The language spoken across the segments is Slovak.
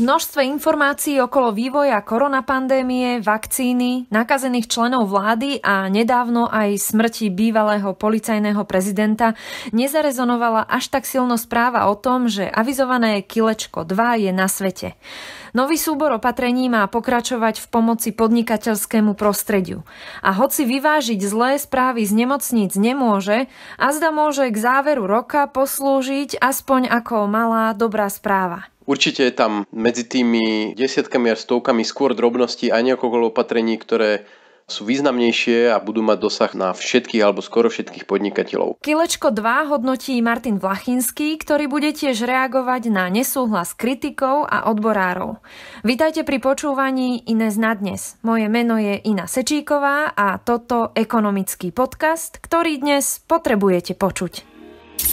Množstvo informácií okolo vývoja koronapandémie, vakcíny, nakazených členov vlády a nedávno aj smrti bývalého policajného prezidenta nezarezonovala až tak silno správa o tom, že avizované kilečko 2 je na svete. Nový súbor opatrení má pokračovať v pomoci podnikateľskému prostrediu. A hoci vyvážiť zlé správy z nemocníc nemôže, azda môže k záveru roka poslúžiť aspoň ako malá dobrá správa. Určite je tam medzi tými desiatkami a stovkami skôr drobností aj niekoľko opatrení, ktoré sú významnejšie a budú mať dosah na všetkých alebo skoro všetkých podnikateľov. Kilečko 2 hodnotí Martin Vlachinský, ktorý bude tiež reagovať na nesúhlas kritikov a odborárov. Vítajte pri počúvaní Ines na dnes. Moje meno je Ina Sečíková a toto ekonomický podcast, ktorý dnes potrebujete počuť.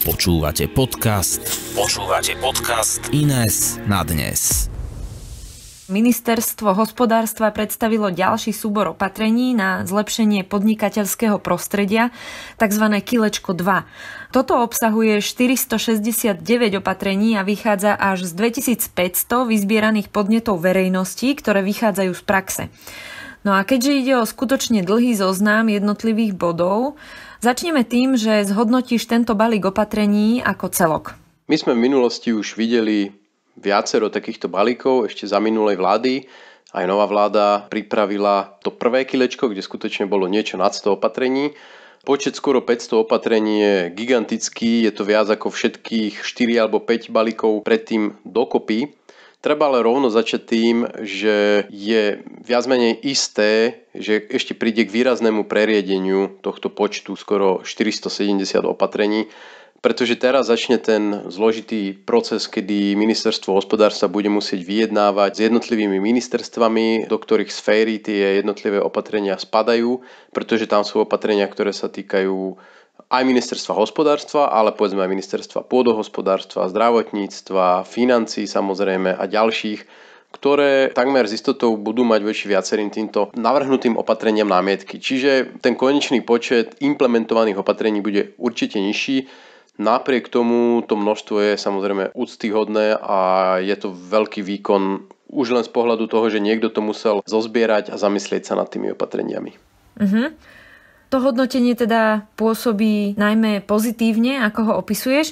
Počúvate podcast. Počúvate podcast Ines na dnes. Ministerstvo hospodárstva predstavilo ďalší súbor opatrení na zlepšenie podnikateľského prostredia, tzv. Kilečko 2. Toto obsahuje 469 opatrení a vychádza až z 2500 vyzbieraných podnetov verejnosti, ktoré vychádzajú z praxe. No a keďže ide o skutočne dlhý zoznam jednotlivých bodov, začneme tým, že zhodnotíš tento balík opatrení ako celok. My sme v minulosti už videli viacero takýchto balíkov ešte za minulej vlády. Aj nová vláda pripravila to prvé kilečko, kde skutočne bolo niečo nad 100 opatrení. Počet skoro 500 opatrení je gigantický, je to viac ako všetkých 4 alebo 5 balíkov predtým dokopy. Treba ale rovno začať tým, že je viac menej isté, že ešte príde k výraznému preriedeniu tohto počtu skoro 470 opatrení, pretože teraz začne ten zložitý proces, kedy ministerstvo hospodárstva bude musieť vyjednávať s jednotlivými ministerstvami, do ktorých sféry tie jednotlivé opatrenia spadajú, pretože tam sú opatrenia, ktoré sa týkajú aj ministerstva hospodárstva, ale povedzme aj ministerstva pôdohospodárstva, zdravotníctva, financí samozrejme a ďalších, ktoré takmer s istotou budú mať voči viacerým týmto navrhnutým opatreniam námietky. Čiže ten konečný počet implementovaných opatrení bude určite nižší, Napriek tomu to množstvo je samozrejme úctyhodné a je to veľký výkon už len z pohľadu toho, že niekto to musel zozbierať a zamyslieť sa nad tými opatreniami. Uh-huh. To hodnotenie teda pôsobí najmä pozitívne, ako ho opisuješ.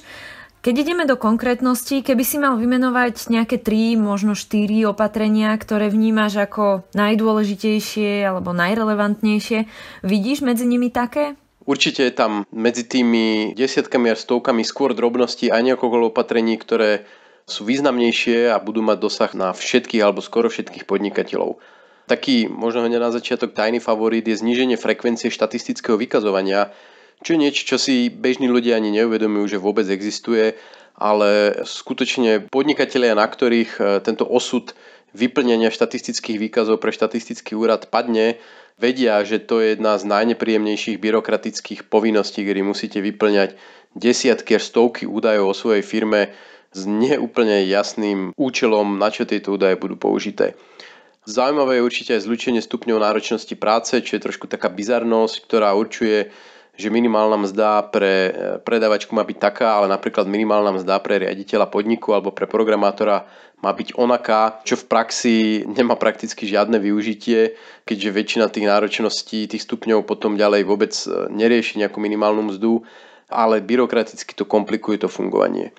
Keď ideme do konkrétnosti, keby si mal vymenovať nejaké tri, možno štyri opatrenia, ktoré vnímaš ako najdôležitejšie alebo najrelevantnejšie, vidíš medzi nimi také? Určite je tam medzi tými desiatkami a stovkami skôr drobnosti a niekoľko opatrení, ktoré sú významnejšie a budú mať dosah na všetkých alebo skoro všetkých podnikateľov. Taký možno hneď na začiatok tajný favorit je zníženie frekvencie štatistického vykazovania, čo je niečo, čo si bežní ľudia ani neuvedomujú, že vôbec existuje, ale skutočne podnikatelia, na ktorých e, tento osud vyplnenia štatistických výkazov pre štatistický úrad padne, vedia, že to je jedna z najnepríjemnejších byrokratických povinností, kedy musíte vyplňať desiatky až stovky údajov o svojej firme s neúplne jasným účelom, na čo tieto údaje budú použité. Zaujímavé je určite aj zlučenie stupňov náročnosti práce, čo je trošku taká bizarnosť, ktorá určuje, že minimálna mzda pre eh, predávačku má byť taká, ale napríklad minimálna mzda pre riaditeľa podniku alebo pre programátora má byť onaká, čo v praxi nemá prakticky žiadne využitie, keďže väčšina tých náročností, tých stupňov potom ďalej vôbec eh, nerieši nejakú minimálnu mzdu, ale byrokraticky to komplikuje to fungovanie.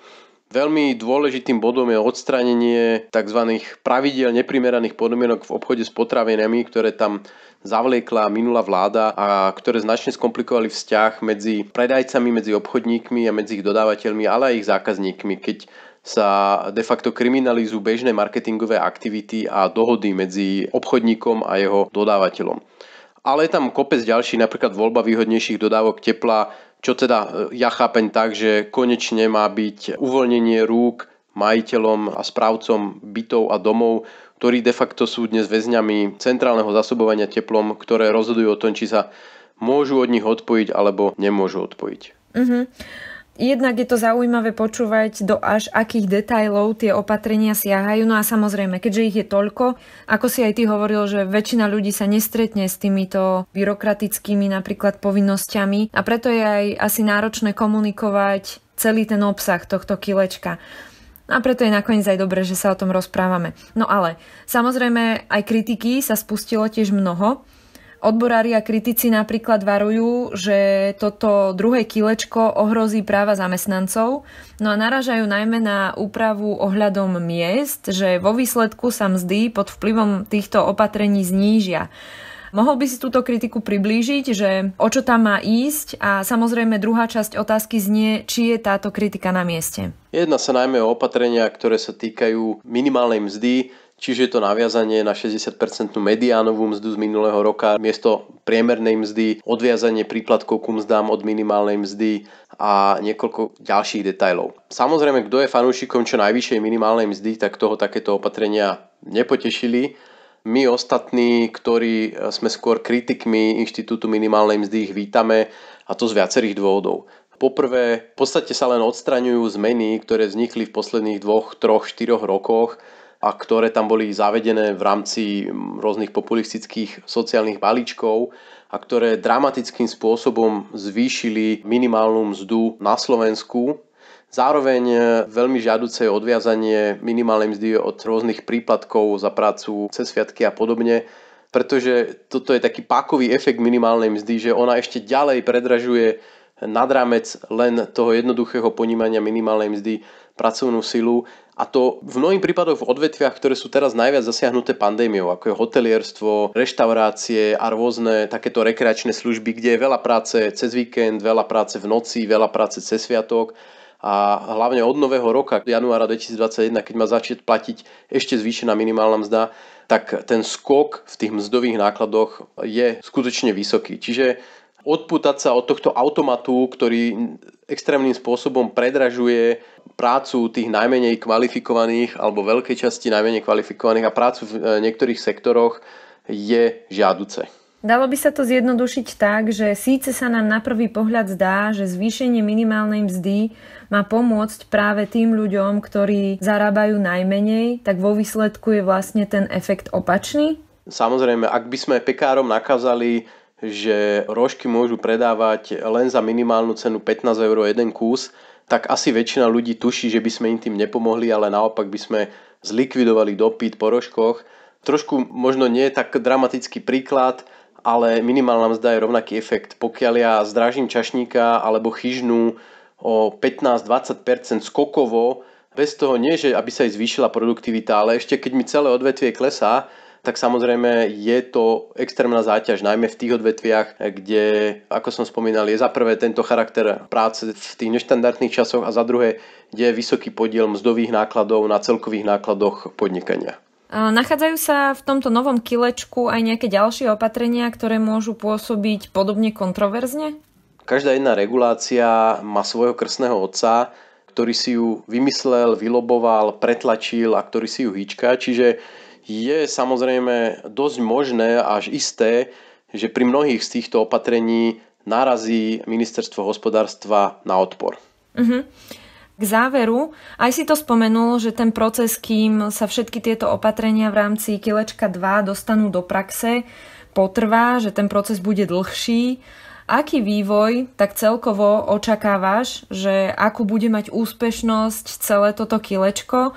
Veľmi dôležitým bodom je odstránenie tzv. pravidel neprimeraných podmienok v obchode s potravinami, ktoré tam zavliekla minulá vláda a ktoré značne skomplikovali vzťah medzi predajcami, medzi obchodníkmi a medzi ich dodávateľmi, ale aj ich zákazníkmi, keď sa de facto kriminalizujú bežné marketingové aktivity a dohody medzi obchodníkom a jeho dodávateľom ale je tam kopec ďalší, napríklad voľba výhodnejších dodávok tepla čo teda e, ja chápem tak, že konečne má byť uvoľnenie rúk majiteľom a správcom bytov a domov, ktorí de facto sú dnes väzňami centrálneho zasobovania teplom, ktoré rozhodujú o tom, či sa môžu od nich odpojiť alebo nemôžu odpojiť. Mm-hmm jednak je to zaujímavé počúvať, do až akých detajlov tie opatrenia siahajú. No a samozrejme, keďže ich je toľko, ako si aj ty hovoril, že väčšina ľudí sa nestretne s týmito byrokratickými napríklad povinnosťami a preto je aj asi náročné komunikovať celý ten obsah tohto kilečka. No a preto je nakoniec aj dobré, že sa o tom rozprávame. No ale samozrejme aj kritiky sa spustilo tiež mnoho Odborári a kritici napríklad varujú, že toto druhé kilečko ohrozí práva zamestnancov, no a naražajú najmä na úpravu ohľadom miest, že vo výsledku sa mzdy pod vplyvom týchto opatrení znížia. Mohol by si túto kritiku priblížiť, že o čo tam má ísť a samozrejme druhá časť otázky znie, či je táto kritika na mieste. Jedná sa najmä o opatrenia, ktoré sa týkajú minimálnej mzdy, Čiže to naviazanie na 60% mediánovú mzdu z minulého roka miesto priemernej mzdy, odviazanie príplatkov k mzdám od minimálnej mzdy a niekoľko ďalších detajlov. Samozrejme, kto je fanúšikom čo najvyššej minimálnej mzdy, tak toho takéto opatrenia nepotešili. My ostatní, ktorí sme skôr kritikmi Inštitútu minimálnej mzdy, ich vítame a to z viacerých dôvodov. Poprvé, v podstate sa len odstraňujú zmeny, ktoré vznikli v posledných dvoch, troch, štyroch rokoch a ktoré tam boli zavedené v rámci rôznych populistických sociálnych balíčkov a ktoré dramatickým spôsobom zvýšili minimálnu mzdu na Slovensku. Zároveň e, veľmi žiaduce je odviazanie minimálnej mzdy od rôznych príplatkov za prácu cez sviatky a podobne, pretože toto je taký pákový efekt minimálnej mzdy, že ona ešte ďalej predražuje nad rámec len toho jednoduchého ponímania minimálnej mzdy pracovnú silu a to v mnohých prípadoch v odvetviach, ktoré sú teraz najviac zasiahnuté pandémiou, ako je hotelierstvo, reštaurácie a rôzne takéto rekreačné služby, kde je veľa práce cez víkend, veľa práce v noci, veľa práce cez sviatok a hlavne od nového roka, januára 2021, keď má začať platiť ešte zvýšená minimálna mzda, tak ten skok v tých mzdových nákladoch je skutočne vysoký. Čiže odputať sa od tohto automatu, ktorý extrémnym spôsobom predražuje prácu tých najmenej kvalifikovaných alebo veľkej časti najmenej kvalifikovaných a prácu v e, niektorých sektoroch je žiaduce. Dalo by sa to zjednodušiť tak, že síce sa nám na prvý pohľad zdá, že zvýšenie minimálnej mzdy má pomôcť práve tým ľuďom, ktorí zarábajú najmenej, tak vo výsledku je vlastne ten efekt opačný? Samozrejme, ak by sme pekárom nakázali, že rožky môžu predávať len za minimálnu cenu 15 eur jeden kus, tak asi väčšina ľudí tuší, že by sme im tým nepomohli, ale naopak by sme zlikvidovali dopyt po rožkoch. Trošku možno nie je tak dramatický príklad, ale minimálna mzda je rovnaký efekt. Pokiaľ ja zdražím čašníka alebo chyžnú o 15-20% skokovo, bez toho nie, že aby sa aj zvýšila produktivita, ale ešte keď mi celé odvetvie klesá, tak samozrejme je to extrémna záťaž, najmä v tých odvetviach, kde, ako som spomínal, je za prvé tento charakter práce v tých neštandardných časoch a za druhé, kde je vysoký podiel mzdových nákladov na celkových nákladoch podnikania. Nachádzajú sa v tomto novom kilečku aj nejaké ďalšie opatrenia, ktoré môžu pôsobiť podobne kontroverzne? Každá jedna regulácia má svojho krsného otca, ktorý si ju vymyslel, vyloboval, pretlačil a ktorý si ju hýčka. Čiže je samozrejme dosť možné až isté, že pri mnohých z týchto opatrení narazí ministerstvo hospodárstva na odpor. Mm-hmm. K záveru, aj si to spomenul, že ten proces, kým sa všetky tieto opatrenia v rámci Kilečka 2 dostanú do praxe, potrvá, že ten proces bude dlhší. Aký vývoj tak celkovo očakávaš, že akú bude mať úspešnosť celé toto kilečko?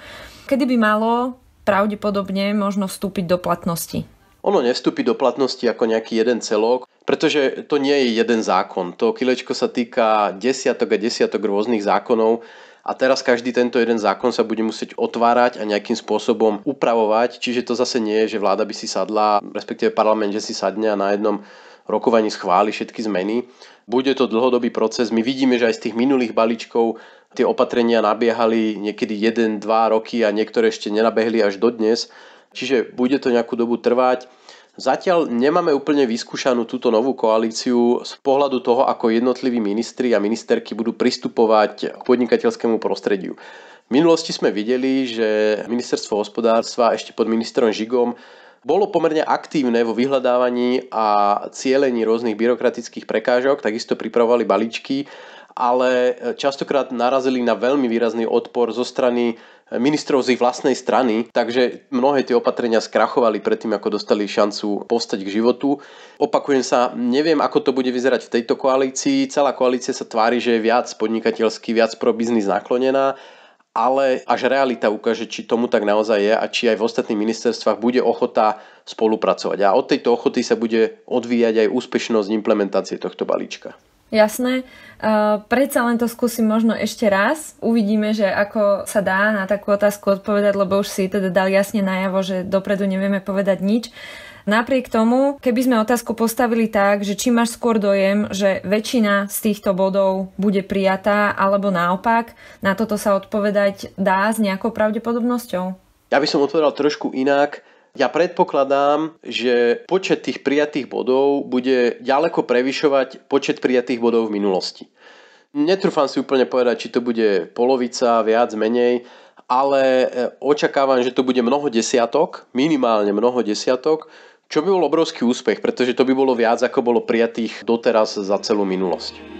Kedy by malo pravdepodobne možno vstúpiť do platnosti? Ono nevstúpi do platnosti ako nejaký jeden celok, pretože to nie je jeden zákon. To kilečko sa týka desiatok a desiatok rôznych zákonov, a teraz každý tento jeden zákon sa bude musieť otvárať a nejakým spôsobom upravovať, čiže to zase nie je, že vláda by si sadla, respektíve parlament, že si sadne a na jednom rokovaní schváli všetky zmeny. Bude to dlhodobý proces, my vidíme, že aj z tých minulých balíčkov tie opatrenia nabiehali niekedy 1-2 roky a niektoré ešte nenabehli až dodnes. Čiže bude to nejakú dobu trvať. Zatiaľ nemáme úplne vyskúšanú túto novú koalíciu z pohľadu toho, ako jednotliví ministri a ministerky budú pristupovať k podnikateľskému prostrediu. V minulosti sme videli, že ministerstvo hospodárstva ešte pod ministrom Žigom bolo pomerne aktívne vo vyhľadávaní a cieľení rôznych byrokratických prekážok, takisto pripravovali balíčky ale e, častokrát narazili na veľmi výrazný odpor zo strany e, ministrov z ich vlastnej strany, takže mnohé tie opatrenia skrachovali predtým, ako dostali šancu povstať k životu. Opakujem sa, neviem, ako to bude vyzerať v tejto koalícii. Celá koalícia sa tvári, že je viac podnikateľský, viac pro biznis naklonená, ale až realita ukáže, či tomu tak naozaj je a či aj v ostatných ministerstvách bude ochota spolupracovať. A od tejto ochoty sa bude odvíjať aj úspešnosť implementácie tohto balíčka. Jasné. Uh, predsa len to skúsim možno ešte raz. Uvidíme, že ako sa dá na takú otázku odpovedať, lebo už si teda dal jasne najavo, že dopredu nevieme povedať nič. Napriek tomu, keby sme otázku postavili tak, že či máš skôr dojem, že väčšina z týchto bodov bude prijatá, alebo naopak, na toto sa odpovedať dá s nejakou pravdepodobnosťou? Ja by som odpovedal trošku inak. Ja predpokladám, že počet tých prijatých bodov bude ďaleko prevyšovať počet prijatých bodov v minulosti. Netrúfam si úplne povedať, či to bude polovica, viac, menej, ale e, očakávam, že to bude mnoho desiatok, minimálne mnoho desiatok, čo by bol obrovský úspech, pretože to by bolo viac, ako bolo prijatých doteraz za celú minulosť.